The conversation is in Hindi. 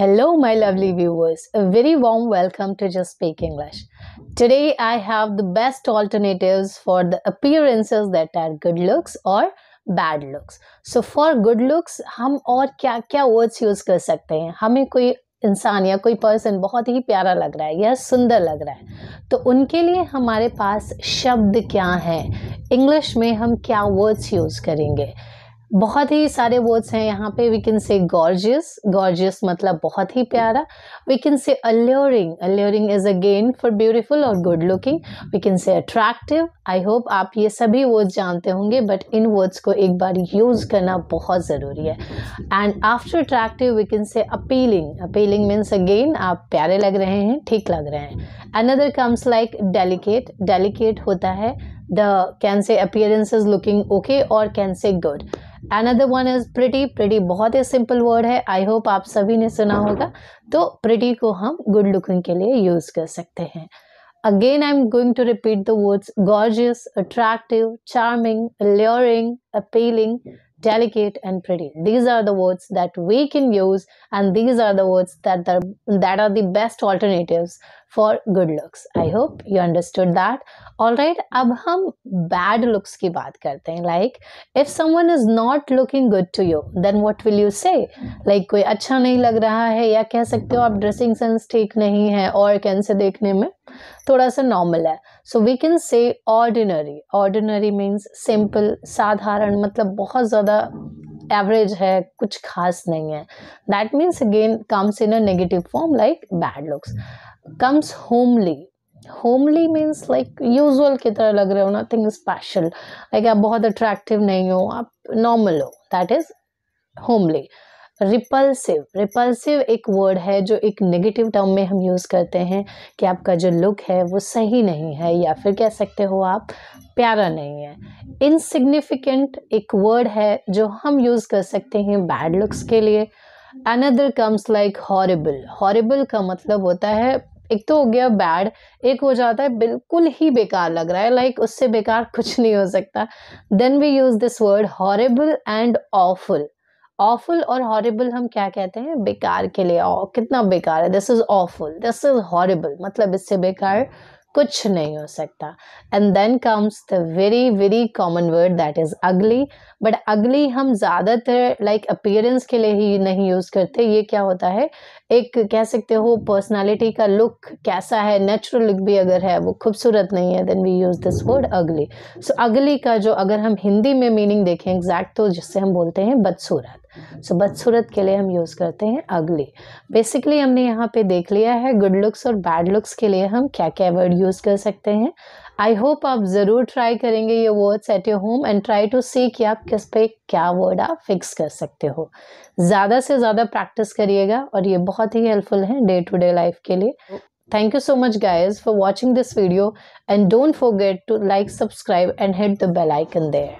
Hello, my lovely viewers. A very warm welcome to Just Speak English. Today, I have the best alternatives for the appearances that are good looks or bad looks so for good looks हम और क्या क्या वर्ड्स यूज़ कर सकते हैं हमें कोई इंसान या कोई पर्सन बहुत ही प्यारा लग रहा है या सुंदर लग रहा है तो उनके लिए हमारे पास शब्द क्या हैं इंग्लिश में हम क्या वर्ड्स यूज़ करेंगे बहुत ही सारे वर्ड्स हैं यहाँ पे we can say gorgeous gorgeous मतलब बहुत ही प्यारा we can say alluring alluring is again for beautiful और good looking we can say attractive I hope आप ये सभी वर्ड्स जानते होंगे बट इन वर्ड्स को एक बार यूज़ करना बहुत ज़रूरी है and after attractive we can say appealing appealing means again आप प्यारे लग रहे हैं ठीक लग रहे हैं another comes like delicate delicate होता है the can say appearance is looking okay और can say good another one is pretty pretty बहुत ही सिंपल वर्ड है आई होप आप सभी ने सुना होगा तो प्रिटी को हम गुड लुकिंग के लिए यूज़ कर सकते हैं Again, I'm going to repeat the words gorgeous, attractive, charming, alluring, appealing, delicate and pretty these are the words that we can use and these are the words that are that are the best alternatives for good looks i hope you understood that all right ab hum bad looks ki baat karte hain like if someone is not looking good to you then what will you say like koi acha nahi lag raha hai ya keh sakte ho aap dressing sense theek nahi hai aur can say देखने में थोड़ा सा नॉर्मल है so we can say ordinary ordinary means simple साधारण मतलब बहुत ज़्यादा एवरेज है कुछ खास नहीं है that means again comes in a negative form like bad looks comes homely homely means like usual की तरह लग रहे हो ना थिंग स्पेशल लाइक आप बहुत अट्रैक्टिव नहीं हो आप नॉर्मल हो that is homely repulsive repulsive एक वर्ड है जो एक नेगेटिव टर्म में हम यूज़ करते हैं कि आपका जो लुक है वो सही नहीं है या फिर कह सकते हो आप प्यारा नहीं है इनसिग्निफिकेंट एक वर्ड है जो हम यूज़ कर सकते हैं बैड लुक्स के लिए another comes like horrible horrible का मतलब होता है एक तो हो गया बैड एक हो जाता है बिल्कुल ही बेकार लग रहा है लाइक like, उससे बेकार कुछ नहीं हो सकता then we use this word horrible and awful awful और हॉरेबल हम क्या कहते हैं बेकार के लिए ओ, कितना बेकार है this is awful this is horrible मतलब इससे बेकार कुछ नहीं हो सकता and then comes the very very common word that is ugly but ugly हम ज़्यादातर लाइक अपियरेंस के लिए ही नहीं यूज़ करते ये क्या होता है एक कह सकते हो पर्सनालिटी का लुक कैसा है नेचुरल लुक भी अगर है वो खूबसूरत नहीं है then we use this word ugly so अगली का जो अगर हम हिंदी में मीनिंग देखें एग्जैक्ट तो जिससे हम बोलते हैं बदसूरत सो so, बदसूरत के लिए हम यूज़ करते हैं अगली बेसिकली हमने यहाँ पे देख लिया है गुड लुक्स और बैड लुक्स के लिए हम क्या क्या वर्ड यूज़ कर सकते हैं आई होप आप ज़रूर ट्राई करेंगे ये words at your home and try to see कि आप किस पे क्या वर्ड आप फिक्स कर सकते हो ज़्यादा से ज़्यादा प्रैक्टिस करिएगा और ये बहुत ही हेल्पफुल है डे टू डे लाइफ के लिए thank you so much guys for watching this video and don't forget to like subscribe and hit the bell icon there.